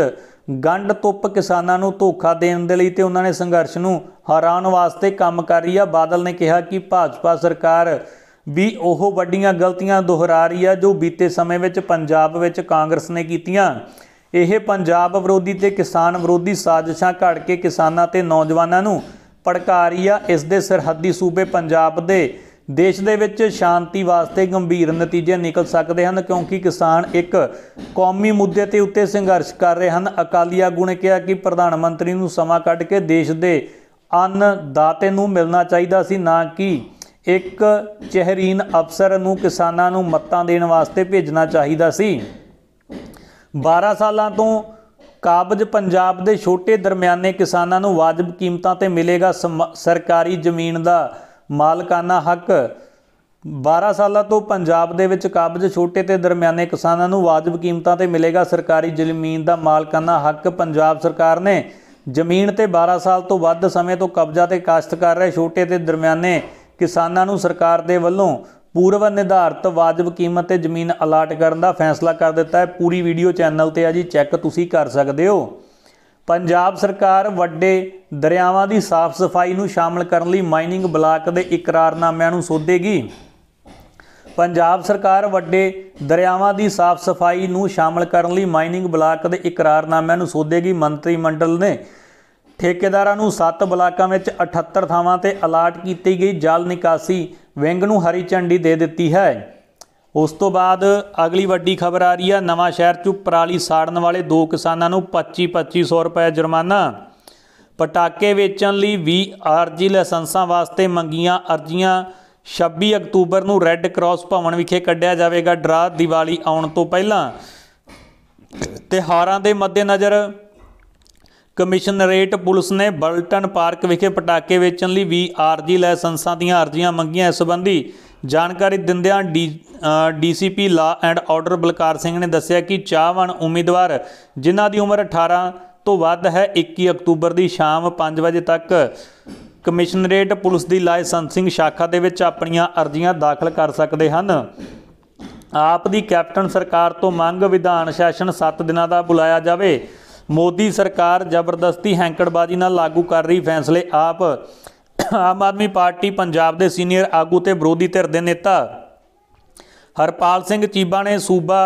ਗੰਡ ਤੁੱਪ ਕਿਸਾਨਾਂ ਨੂੰ ਧੋਖਾ ਦੇਣ ਦੇ ਲਈ ਤੇ ਉਹਨਾਂ ਨੇ ਸੰਘਰਸ਼ ਨੂੰ ਹਰਾਉਣ ਵਾਸਤੇ ਕੰਮ ਕਰ ਰਹੀ ਆ ਬਾਦਲ ਨੇ ਕਿਹਾ ਕਿ ਭਾਜਪਾ ਸਰਕਾਰ ਵੀ ਉਹ ਵੱਡੀਆਂ ਗਲਤੀਆਂ ਦੁਹਰਾ ਰਹੀ ਆ ਜੋ ਬੀਤੇ ਸਮੇਂ ਵਿੱਚ ਪੰਜਾਬ ਵਿੱਚ ਕਾਂਗਰਸ ਨੇ ਕੀਤੀਆਂ ਇਹ ਪੰਜਾਬ ਵਿਰੋਧੀ ਤੇ ਕਿਸਾਨ ਵਿਰੋਧੀ ਸਾਜ਼ਿਸ਼ਾਂ ਘੜ ਕੇ ਕਿਸਾਨਾਂ ਤੇ ਨੌਜਵਾਨਾਂ ਨੂੰ ਭੜਕਾ ਰਹੀ ਆ ਇਸ ਦੇ ਸਰਹੱਦੀ ਸੂਬੇ ਪੰਜਾਬ ਦੇ ਦੇਸ਼ ਦੇ ਵਿੱਚ ਸ਼ਾਂਤੀ ਵਾਸਤੇ ਗੰਭੀਰ ਨਤੀਜੇ ਨਿਕਲ ਸਕਦੇ ਹਨ ਕਿਉਂਕਿ ਕਿਸਾਨ ਇੱਕ ਕੌਮੀ ਮੁੱਦੇ ਤੇ ਉੱਤੇ ਸੰਘਰਸ਼ ਕਰ ਰਹੇ ਹਨ ਅਕਾਲੀ ਆਗੂ ਨੇ ਕਿਹਾ ਕਿ ਪ੍ਰਧਾਨ ਮੰਤਰੀ ਨੂੰ ਸਮਾਂ ਕੱਢ ਕੇ ਦੇਸ਼ ਦੇ ਅੰਨ ਦਾਤੇ ਨੂੰ ਮਿਲਣਾ ਚਾਹੀਦਾ ਸੀ ਨਾ ਕਿ ਇੱਕ ਚਹਿਰੀਨ ਅਫਸਰ ਨੂੰ ਕਿਸਾਨਾਂ ਨੂੰ ਮੱਤਾਂ ਦੇਣ ਵਾਸਤੇ ਭੇਜਣਾ ਚਾਹੀਦਾ ਸੀ 12 ਸਾਲਾਂ ਤੋਂ ਕਾਬਜ ਪੰਜਾਬ ਦੇ ਛੋਟੇ ਦਰਮਿਆਨੇ ਕਿਸਾਨਾਂ ਨੂੰ ਵਾਜਬ ਕੀਮਤਾਂ ਤੇ ਮਿਲੇਗਾ ਸਰਕਾਰੀ ਜ਼ਮੀਨ ਦਾ ਮਾਲਕਾਨਾ ਹੱਕ 12 ਸਾਲਾਂ ਤੋਂ ਪੰਜਾਬ ਦੇ ਵਿੱਚ ਕਾਬਜ ਛੋਟੇ ਤੇ ਦਰਮਿਆਨੇ ਕਿਸਾਨਾਂ ਨੂੰ ਵਾਜਬ ਕੀਮਤਾਂ ਤੇ ਮਿਲੇਗਾ ਸਰਕਾਰੀ ਜ਼ਮੀਨ ਦਾ ਮਾਲਕਾਨਾ ਹੱਕ ਪੰਜਾਬ ਸਰਕਾਰ ਨੇ ਜ਼ਮੀਨ ਤੇ 12 ਸਾਲ ਤੋਂ ਵੱਧ ਸਮੇਂ ਤੋਂ ਕਬਜ਼ਾ ਤੇ ਕਾਸ਼ਤ ਕਰ ਰਹੇ ਛੋਟੇ ਤੇ ਦਰਮਿਆਨੇ ਕਿਸਾਨਾਂ ਨੂੰ ਸਰਕਾਰ ਦੇ ਵੱਲੋਂ ਪੂਰਵ ਨਿਰਧਾਰਤ ਵਾਜਬ ਕੀਮਤ ਤੇ ਜ਼ਮੀਨ ਅਲਾਟ ਕਰਨ ਦਾ ਫੈਸਲਾ ਕਰ ਦਿੱਤਾ ਹੈ ਪੂਰੀ ਵੀਡੀਓ ਚੈਨਲ ਤੇ ਆ ਜੀ ਚੈੱਕ ਤੁਸੀਂ ਕਰ ਸਕਦੇ ਹੋ ਪੰਜਾਬ ਸਰਕਾਰ ਵੱਡੇ ਦਰਿਆਵਾਂ ਦੀ ਸਾਫ਼ ਸਫਾਈ ਨੂੰ ਸ਼ਾਮਲ ਕਰਨ ਲਈ ਮਾਈਨਿੰਗ ਬਲਾਕ ਦੇ ਇਕਰਾਰਨਾਮਿਆਂ ਨੂੰ ਸੋਧੇਗੀ ਪੰਜਾਬ ਸਰਕਾਰ ਵੱਡੇ ਦਰਿਆਵਾਂ ਦੀ ਸਾਫ਼ ਸਫਾਈ ਨੂੰ ਸ਼ਾਮਲ ਕਰਨ ਲਈ ਮਾਈਨਿੰਗ ਬਲਾਕ ਦੇ ਇਕਰਾਰਨਾਮਿਆਂ ਨੂੰ ਸੋਧੇਗੀ ਮੰਤਰੀ ਮੰਡਲ ਨੇ ਠੇਕੇਦਾਰਾਂ ਨੂੰ 7 ਬਲਾਕਾਂ ਵਿੱਚ 78 ਥਾਵਾਂ ਤੇ ਅਲਰਟ ਕੀਤੀ ਗਈ ਜਲ ਨਿਕਾਸੀ ਵਿੰਗ ਨੂੰ ਹਰੀ ਝੰਡੀ ਦੇ ਦਿੱਤੀ ਹੈ ਉਸ ਤੋਂ ਬਾਅਦ ਅਗਲੀ ਵੱਡੀ ਖਬਰ ਆ ਰਹੀ ਹੈ ਨਵਾਂ ਸ਼ਹਿਰ 'ਚ ਪਰਾਲੀ ਸਾੜਨ ਵਾਲੇ ਦੋ ਕਿਸਾਨਾਂ ਨੂੰ 25-2500 ਰੁਪਏ ਜੁਰਮਾਨਾ ਪਟਾਕੇ ਵੇਚਣ ਲਈ 20 ਆਰਜੀ ਲਾਇਸੈਂਸਾਂ ਵਾਸਤੇ ਮੰਗੀਆਂ ਅਰਜ਼ੀਆਂ 26 ਅਕਤੂਬਰ ਨੂੰ ਰੈੱਡ ਕਰਾਸ ਭਵਨ ਵਿਖੇ ਕੱਢਿਆ ਜਾਵੇਗਾ ਡਰਾ ਦੀਵਾਲੀ ਆਉਣ ਤੋਂ ਪਹਿਲਾਂ ਤਿਹਾਰਾਂ ਦੇ ਮੱਦੇਨਜ਼ਰ ਕਮਿਸ਼ਨਰੇਟ ਪੁਲਿਸ ਨੇ ਬਲਟਨ ਪਾਰਕ ਵਿਖੇ ਪਟਾਕੇ ਵੇਚਣ ਲਈ ਵੀ ਆਰਜੀ ਲਾਇਸੈਂਸਾਂ ਦੀਆਂ ਅਰਜ਼ੀਆਂ ਮੰਗੀਆਂ ਇਸ ਸੰਬੰਧੀ ਜਾਣਕਾਰੀ ਦਿੰਦਿਆਂ DCP law and order Balkar Singh ਨੇ ਦੱਸਿਆ ਕਿ ਚਾਹਵਾਨ ਉਮੀਦਵਾਰ ਜਿਨ੍ਹਾਂ ਦੀ ਉਮਰ 18 ਤੋਂ ਵੱਧ ਹੈ 21 ਅਕਤੂਬਰ ਦੀ ਸ਼ਾਮ 5 ਵਜੇ ਤੱਕ ਕਮਿਸ਼ਨਰੇਟ ਪੁਲਿਸ ਦੀ ਲਾਇਸੈਂਸਿੰਗ ਸ਼ਾਖਾ ਦੇ ਵਿੱਚ ਆਪਣੀਆਂ ਅਰਜ਼ੀਆਂ ਦਾਖਲ ਕਰ ਸਕਦੇ ਹਨ ਆਪ ਦੀ ਕੈਪਟਨ ਸਰਕਾਰ ਤੋਂ ਮੰਗ ਵਿਧਾਨ ਸੈਸ਼ਨ 7 ਦਿਨਾਂ ਦਾ ਬੁਲਾਇਆ ਜਾਵੇ ਮੋਦੀ ਸਰਕਾਰ ਜ਼ਬਰਦਸਤੀ ਹੈਂਕੜਬਾਜ਼ੀ ਨਾਲ ਲਾਗੂ ਕਰ ਰਹੀ ਫੈਸਲੇ ਆਪ ਆਮ ਆਦਮੀ ਪਾਰਟੀ ਪੰਜਾਬ ਦੇ ਸੀਨੀਅਰ ਆਗੂ ਤੇ ਵਿਰੋਧੀ ਧਿਰ ਦੇ ਨੇਤਾ ਹਰਪਾਲ ਸਿੰਘ ਚੀਬਾ ਨੇ ਸੂਬਾ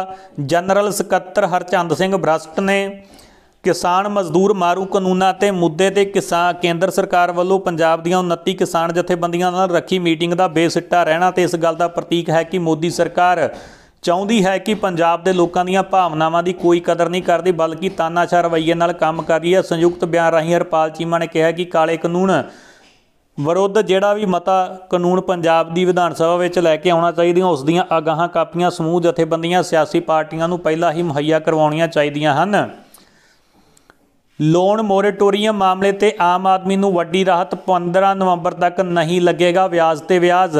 ਜਨਰਲ ਸਕੱਤਰ ਹਰਚੰਦ ਸਿੰਘ ਬ੍ਰਸਟ ਨੇ ਕਿਸਾਨ ਮਜ਼ਦੂਰ ਮਾਰੂ ਕਾਨੂੰਨਾਂ ਤੇ ਮੁੱਦੇ ਤੇ ਕਿਸਾਨ ਕੇਂਦਰ ਸਰਕਾਰ ਵੱਲੋਂ ਪੰਜਾਬ ਦੀਆਂ 29 ਕਿਸਾਨ ਜਥੇਬੰਦੀਆਂ ਨਾਲ ਰੱਖੀ ਮੀਟਿੰਗ ਦਾ ਬੇਸਿੱਟਾ ਰਹਿਣਾ ਤੇ ਇਸ ਗੱਲ ਦਾ ਪ੍ਰਤੀਕ ਹੈ ਕਿ ਮੋਦੀ ਸਰਕਾਰ ਚਾਹੁੰਦੀ ਹੈ ਕਿ ਪੰਜਾਬ ਦੇ ਲੋਕਾਂ ਦੀਆਂ ਭਾਵਨਾਵਾਂ ਦੀ ਕੋਈ ਕਦਰ ਨਹੀਂ ਕਰਦੀ ਬਲਕਿ ਤਾਨਾਸ਼ਾਹ ਰਵਈਏ ਨਾਲ ਕੰਮ ਕਰ ਰਹੀ ਹੈ ਸੰਯੁਕਤ ਬਿਆਨ ਰਾਹੀਂ ਹਰਪਾਲ ਚੀਮਾ ਨੇ ਕਿਹਾ ਕਿ ਕਾਲੇ ਕਾਨੂੰਨ ਵਿਰੁੱਧ ਜਿਹੜਾ ਵੀ ਮਤਾ ਕਾਨੂੰਨ ਪੰਜਾਬ ਦੀ ਵਿਧਾਨ ਸਭਾ ਵਿੱਚ ਲੈ ਕੇ ਆਉਣਾ ਚਾਹੀਦੀ ਉਸ ਦੀਆਂ ਅਗਾਹਾਂ ਕਾਪੀਆਂ ਸਮੂਹ ਜਥੇਬੰਦੀਆਂ ਸਿਆਸੀ ਪਾਰਟੀਆਂ ਨੂੰ ਪਹਿਲਾਂ ਹੀ ਮੁਹੱਈਆ ਕਰਵਾਉਣੀਆਂ ਚਾਹੀਦੀਆਂ ਹਨ ਲੋਨ ਮੋਰੇਟੋਰੀਅਮ ਮਾਮਲੇ ਤੇ ਆਮ ਆਦਮੀ ਨੂੰ ਵੱਡੀ ਰਾਹਤ 15 ਨਵੰਬਰ ਤੱਕ ਨਹੀਂ ਲੱਗੇਗਾ ਵਿਆਜ ਤੇ ਵਿਆਜ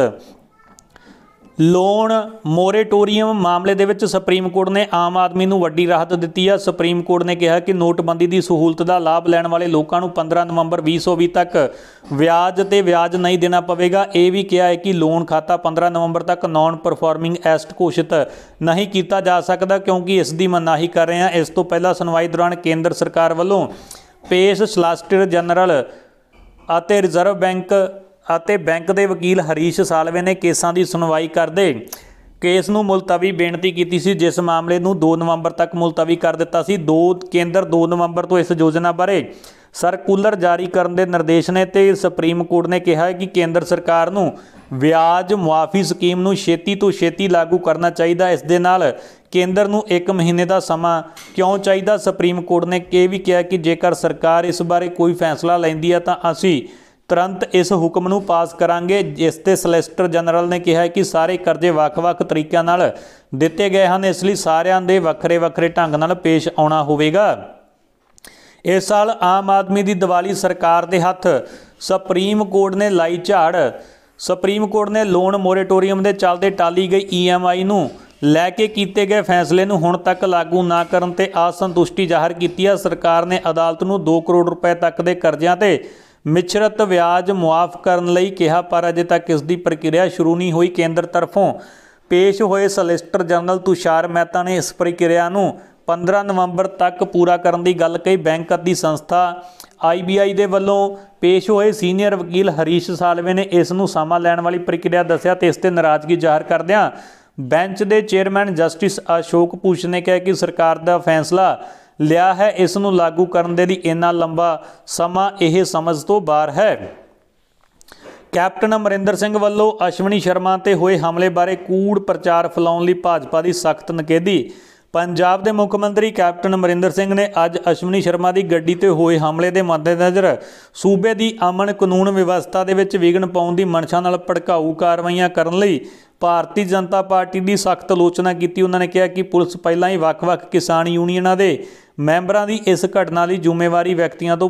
ਲੋਨ ਮੋਰੇਟੋਰੀਅਮ ਮਾਮਲੇ ਦੇ ਵਿੱਚ ਸੁਪਰੀਮ ਕੋਰਟ ਨੇ ਆਮ ਆਦਮੀ ਨੂੰ ਵੱਡੀ ਰਾਹਤ ਦਿੱਤੀ ਆ ਸੁਪਰੀਮ ਕੋਰਟ ਨੇ ਕਿਹਾ ਕਿ ਨੋਟਬੰਦੀ ਦੀ ਸਹੂਲਤ ਦਾ ਲਾਭ ਲੈਣ ਵਾਲੇ ਲੋਕਾਂ ਨੂੰ 15 ਨਵੰਬਰ 2020 ਤੱਕ ਵਿਆਜ ਤੇ ਵਿਆਜ ਨਹੀਂ ਦੇਣਾ ਪਵੇਗਾ ਇਹ ਵੀ ਕਿਹਾ ਹੈ ਕਿ ਲੋਨ ਖਾਤਾ 15 ਨਵੰਬਰ ਤੱਕ ਨਾਨ ਪਰਫਾਰਮਿੰਗ ਐਸਟ ਘੋਸ਼ਿਤ ਨਹੀਂ ਕੀਤਾ ਜਾ ਸਕਦਾ ਕਿਉਂਕਿ ਇਸ ਦੀ ਮਨਾਹੀ ਕਰ ਰਹੇ ਹਾਂ ਇਸ ਤੋਂ ਪਹਿਲਾਂ ਸੁਣਵਾਈ ਦੌਰਾਨ ਕੇਂਦਰ ਸਰਕਾਰ ਵੱਲੋਂ ਪੇਸ਼ ਸਲਾਸਟਰ ਜਨਰਲ ਅਤੇ ਰਿਜ਼ਰਵ ਬੈਂਕ ਅਤੇ ਬੈਂਕ ਦੇ ਵਕੀਲ ਹਰੀਸ਼ ਸਾਲਵੇ ਨੇ ਕੇਸਾਂ ਦੀ ਸੁਣਵਾਈ ਕਰਦੇ ਕੇਸ ਨੂੰ ਮੁਲਤਵੀ ਬੇਨਤੀ ਕੀਤੀ ਸੀ ਜਿਸ ਮਾਮਲੇ ਨੂੰ 2 ਨਵੰਬਰ ਤੱਕ ਮੁਲਤਵੀ ਕਰ ਦਿੱਤਾ ਸੀ ਦੋ ਕੇਂਦਰ 2 ਨਵੰਬਰ ਤੋਂ ਇਸ ਯੋਜਨਾ ਬਾਰੇ ਸਰਕੂਲਰ ਜਾਰੀ ਕਰਨ ਦੇ ਨਿਰਦੇਸ਼ ਨੇ ਤੇ ਸੁਪਰੀਮ ਕੋਰਟ ਨੇ ਕਿਹਾ ਹੈ ਕਿ ਕੇਂਦਰ ਸਰਕਾਰ ਨੂੰ ਵਿਆਜ ਮੁਆਫੀ ਸਕੀਮ ਨੂੰ ਛੇਤੀ ਤੋਂ ਛੇਤੀ ਲਾਗੂ ਕਰਨਾ ਚਾਹੀਦਾ ਇਸ ਦੇ ਨਾਲ ਕੇਂਦਰ ਨੂੰ 1 ਮਹੀਨੇ ਦਾ ਸਮਾਂ ਕਿਉਂ ਚਾਹੀਦਾ ਸੁਪਰੀਮ ਕੋਰਟ ਨੇ ਇਹ ਵੀ ਕਿਹਾ ਕਿ ਜੇਕਰ ਸਰਕਾਰ ਇਸ ਬਾਰੇ ਕੋਈ ਫੈਸਲਾ ਲੈਂਦੀ ਹੈ ਤਾਂ ਅਸੀਂ ਤੁਰੰਤ ਇਸ ਹੁਕਮ ਨੂੰ ਪਾਸ ਕਰਾਂਗੇ ਜਿਸ ਤੇ ਸਲੈਸਟਰ ਜਨਰਲ ਨੇ ਕਿਹਾ ਕਿ ਸਾਰੇ ਕਰਜ਼ੇ ਵੱਖ-ਵੱਖ ਤਰੀਕਿਆਂ ਨਾਲ ਦਿੱਤੇ ਗਏ ਹਨ ਇਸ ਲਈ ਸਾਰਿਆਂ ਦੇ ਵੱਖਰੇ-ਵੱਖਰੇ ਢੰਗ ਨਾਲ ਪੇਸ਼ ਆਉਣਾ ਹੋਵੇਗਾ ਇਸ ਸਾਲ ਆਮ ਆਦਮੀ ਦੀ ਦੀਵਾਲੀ ਸਰਕਾਰ ਦੇ ਹੱਥ ਸੁਪਰੀਮ ਕੋਰਟ ਨੇ ਲਾਈ ਝਾੜ ਸੁਪਰੀਮ ਕੋਰਟ ਨੇ ਲੋਨ ਮੋਰੇਟੋਰੀਅਮ ਦੇ ਚੱਲਦੇ ਟਾਲੀ ਗਈ ਈਐਮਆਈ ਨੂੰ ਲੈ ਕੇ ਕੀਤੇ ਗਏ ਫੈਸਲੇ ਨੂੰ ਹੁਣ ਤੱਕ ਲਾਗੂ ਨਾ ਕਰਨ ਤੇ ਅਸੰਤੁਸ਼ਟੀ ਜ਼ਾਹਰ ਕੀਤੀ ਹੈ ਸਰਕਾਰ ਨੇ ਅਦਾਲਤ ਨੂੰ 2 ਕਰੋੜ ਰੁਪਏ ਤੱਕ ਦੇ ਕਰਜ਼ਿਆਂ ਤੇ ਮਿਸ਼ਰਤ ਵਿਆਜ ਮੁਆਫ ਕਰਨ ਲਈ ਕਿਹਾ ਪਰ ਅਜੇ ਤੱਕ ਇਸ ਦੀ ਪ੍ਰਕਿਰਿਆ ਸ਼ੁਰੂ ਨਹੀਂ ਹੋਈ ਕੇਂਦਰ ਤਰਫੋਂ ਪੇਸ਼ ਹੋਏ ਸਲਿਸਟਰ ਜਨਰਲ ਤੁਸ਼ਾਰ ਮਹਿਤਾ ਨੇ ਇਸ ਪ੍ਰਕਿਰਿਆ ਨੂੰ 15 ਨਵੰਬਰ ਤੱਕ ਪੂਰਾ ਕਰਨ ਦੀ ਗੱਲ ਕਹੀ ਬੈਂਕ ਦੀ ਸੰਸਥਾ ਆਈਬੀਆਈ ਦੇ ਵੱਲੋਂ ਪੇਸ਼ ਹੋਏ ਸੀਨੀਅਰ ਵਕੀਲ ਹਰੀਸ਼ ਸਾਲਵੇ ਨੇ ਇਸ ਨੂੰ ਸਮਾਂ ਲੈਣ ਵਾਲੀ ਪ੍ਰਕਿਰਿਆ ਦੱਸਿਆ ਤੇ ਇਸ ਤੇ ਨਾਰਾਜ਼ਗੀ ਜ਼ਾਹਰ ਕਰਦਿਆਂ ਬੈਂਚ ਦੇ ਚੇਅਰਮੈਨ ਜਸਟਿਸ ਅਸ਼ੋਕ ਪੂਸ਼ ਨੇ ਕਿਹਾ ਕਿ ਸਰਕਾਰ ਦਾ ਫੈਸਲਾ ਲਿਆ ਹੈ ਇਸ ਨੂੰ ਲਾਗੂ ਕਰਨ ਦੇ ਲਈ ਇੰਨਾ ਲੰਬਾ ਸਮਾਂ ਇਹ ਸਮਝ ਤੋਂ ਬਾਹਰ ਹੈ ਕੈਪਟਨ ਅਮਰਿੰਦਰ ਸਿੰਘ ਵੱਲੋਂ ਅਸ਼ਵਨੀ ਸ਼ਰਮਾ ਤੇ ਹੋਏ ਹਮਲੇ ਬਾਰੇ ਕੂੜ ਪ੍ਰਚਾਰ ਫਲਾਉਣ ਲਈ ਭਾਜਪਾ ਦੀ ਸਖਤ ਨਕੇਦੀ ਪੰਜਾਬ ਦੇ ਮੁੱਖ ਮੰਤਰੀ ਕੈਪਟਨ ਅਮਰਿੰਦਰ ਸਿੰਘ ਨੇ ਅੱਜ ਅਸ਼ਵਨੀ ਸ਼ਰਮਾ ਦੀ ਗੱਡੀ ਤੇ ਹੋਏ ਹਮਲੇ ਦੇ ਮੱਦੇਨਜ਼ਰ ਸੂਬੇ ਦੀ ਅਮਨ ਕਾਨੂੰਨ ਵਿਵਸਥਾ ਦੇ ਵਿੱਚ ਵਿਘਨ ਪਾਉਣ ਦੀ ਮਨਸ਼ਾ ਨਾਲ ਭੜਕਾਊ ਕਾਰਵਾਈਆਂ ਕਰਨ ਲਈ ਭਾਰਤੀ ਜਨਤਾ ਪਾਰਟੀ ਦੀ ਸਖਤ ਆਲੋਚਨਾ ਕੀਤੀ ਉਹਨਾਂ ਨੇ ਕਿਹਾ ਕਿ ਪੁਲਿਸ ਪਹਿਲਾਂ ਹੀ ਵੱਖ-ਵੱਖ ਕਿਸਾਨ ਯੂਨੀਅਨਾਂ ਦੇ ਮੈਂਬਰਾਂ ਦੀ ਇਸ ਘਟਨਾ ਲਈ ਜ਼ਿੰਮੇਵਾਰੀ ਵਿਅਕਤੀਆਂ ਤੋਂ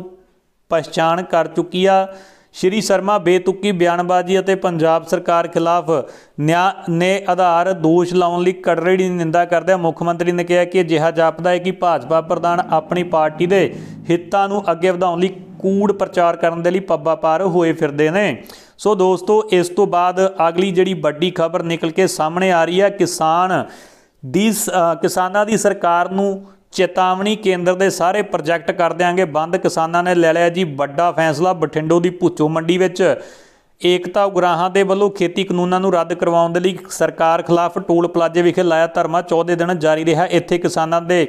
ਪਛਾਣ ਕਰ ਚੁੱਕੀ ਆ ਸ਼੍ਰੀ ਸ਼ਰਮਾ ਬੇਤੁਕੀ ਬਿਆਨਬਾਜ਼ੀ ਅਤੇ ਪੰਜਾਬ ਸਰਕਾਰ ਖਿਲਾਫ ਨਿਆਂ ਨੇ ਆਧਾਰ ਦੋਸ਼ ਲਾਉਣ ਲਈ ਕੜੜੀ ਨਿੰਦਾ ਕਰਦੇ ਮੁੱਖ ਮੰਤਰੀ ਨੇ ਕਿਹਾ ਕਿ ਅਜਿਹਾ ਜਾਪਦਾ ਹੈ ਕਿ ਭਾਜਪਾ ਪ੍ਰਧਾਨ ਆਪਣੀ ਪਾਰਟੀ ਦੇ ਹਿੱਤਾਂ ਨੂੰ ਅੱਗੇ ਵਧਾਉਣ ਲਈ ਕੂੜ ਪ੍ਰਚਾਰ ਕਰਨ ਦੇ ਲਈ ਪੱਬਾ ਪਾਰ ਹੋਏ ਫਿਰਦੇ ਨੇ ਸੋ ਦੋਸਤੋ ਇਸ ਤੋਂ ਬਾਅਦ ਅਗਲੀ ਜਿਹੜੀ ਵੱਡੀ ਖਬਰ ਨਿਕਲ ਕੇ ਸਾਹਮਣੇ ਆ ਰਹੀ ਹੈ ਕਿਸਾਨ ਦੀ ਕਿਸਾਨਾਂ ਦੀ ਸਰਕਾਰ ਨੂੰ ਚੇਤਾਵਨੀ ਕੇਂਦਰ ਦੇ ਸਾਰੇ ਪ੍ਰੋਜੈਕਟ ਕਰ ਦਿਆਂਗੇ ਬੰਦ ਕਿਸਾਨਾਂ ਨੇ ਲੈ ਲਿਆ ਜੀ ਵੱਡਾ ਫੈਸਲਾ ਬਠਿੰਡੋ ਦੀ ਪੁੱਚੋ ਮੰਡੀ ਵਿੱਚ ਏਕਤਾ ਉਗਰਾਹਾਂ ਦੇ ਵੱਲੋਂ ਖੇਤੀ ਕਾਨੂੰਨਾਂ ਨੂੰ ਰੱਦ ਕਰਵਾਉਣ ਦੇ ਲਈ ਸਰਕਾਰ ਖਿਲਾਫ ਟੂਲ ਪਲਾਜ਼ੇ ਵਿਖੇ ਲਾਇਆ ਧਰਨਾ 14 ਦਿਨ ਜਾਰੀ ਰਿਹਾ ਇੱਥੇ ਕਿਸਾਨਾਂ ਦੇ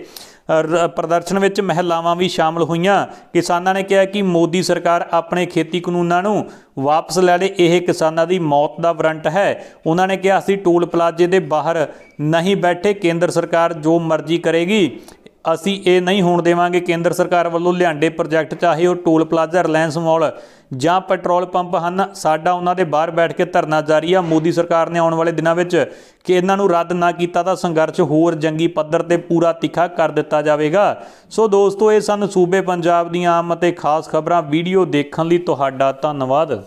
ਪ੍ਰਦਰਸ਼ਨ ਵਿੱਚ ਮਹਿਲਾਵਾਂ ਵੀ ਸ਼ਾਮਲ ਹੋਈਆਂ ਕਿਸਾਨਾਂ ਨੇ ਕਿਹਾ ਕਿ ਮੋਦੀ ਸਰਕਾਰ ਆਪਣੇ ਖੇਤੀ ਕਾਨੂੰਨਾਂ ਨੂੰ ਵਾਪਸ ਲੈ ਲੇ ਇਹ ਕਿਸਾਨਾਂ ਦੀ ਮੌਤ ਦਾ ਵਾਰੰਟ ਹੈ ਉਹਨਾਂ ਨੇ ਕਿਹਾ ਅਸੀਂ ਟੂਲ ਪਲਾਜ਼ੇ ਦੇ ਬਾਹਰ ਨਹੀਂ ਬੈਠੇ ਕੇਂਦਰ ਸਰਕਾਰ ਜੋ ਮਰਜ਼ੀ ਕਰੇਗੀ ਅਸੀਂ ਇਹ ਨਹੀਂ ਹੋਣ ਦੇਵਾਂਗੇ ਕੇਂਦਰ ਸਰਕਾਰ ਵੱਲੋਂ ਲਿਆਂਡੇ ਪ੍ਰੋਜੈਕਟ ਚਾਹੇ ਉਹ ਟੋਲ ਪਲਾਜ਼ਾ ਰਿਲਾਇੰਸ ਮਾਲ ਜਾਂ ਪੈਟਰੋਲ ਪੰਪ ਹਨ ਸਾਡਾ ਉਹਨਾਂ ਦੇ ਬਾਹਰ ਬੈਠ ਕੇ ਧਰਨਾ ਜਾਰੀ ਆ ਮੋਦੀ ਸਰਕਾਰ ਨੇ ਆਉਣ ਵਾਲੇ ਦਿਨਾਂ ਵਿੱਚ ਕਿ ਇਹਨਾਂ ਨੂੰ ਰੱਦ ਨਾ ਕੀਤਾ ਤਾਂ ਸੰਘਰਸ਼ ਹੋਰ ਜੰਗੀ ਪੱਧਰ ਤੇ ਪੂਰਾ ਤਿੱਖਾ ਕਰ ਦਿੱਤਾ ਜਾਵੇਗਾ ਸੋ ਦੋਸਤੋ ਇਹ ਸਨ ਸੂਬੇ ਪੰਜਾਬ ਦੀਆਂ ਆਮ ਅਤੇ ਖਾਸ ਖਬਰਾਂ ਵੀਡੀਓ ਦੇਖਣ ਲਈ ਤੁਹਾਡਾ ਧੰਨਵਾਦ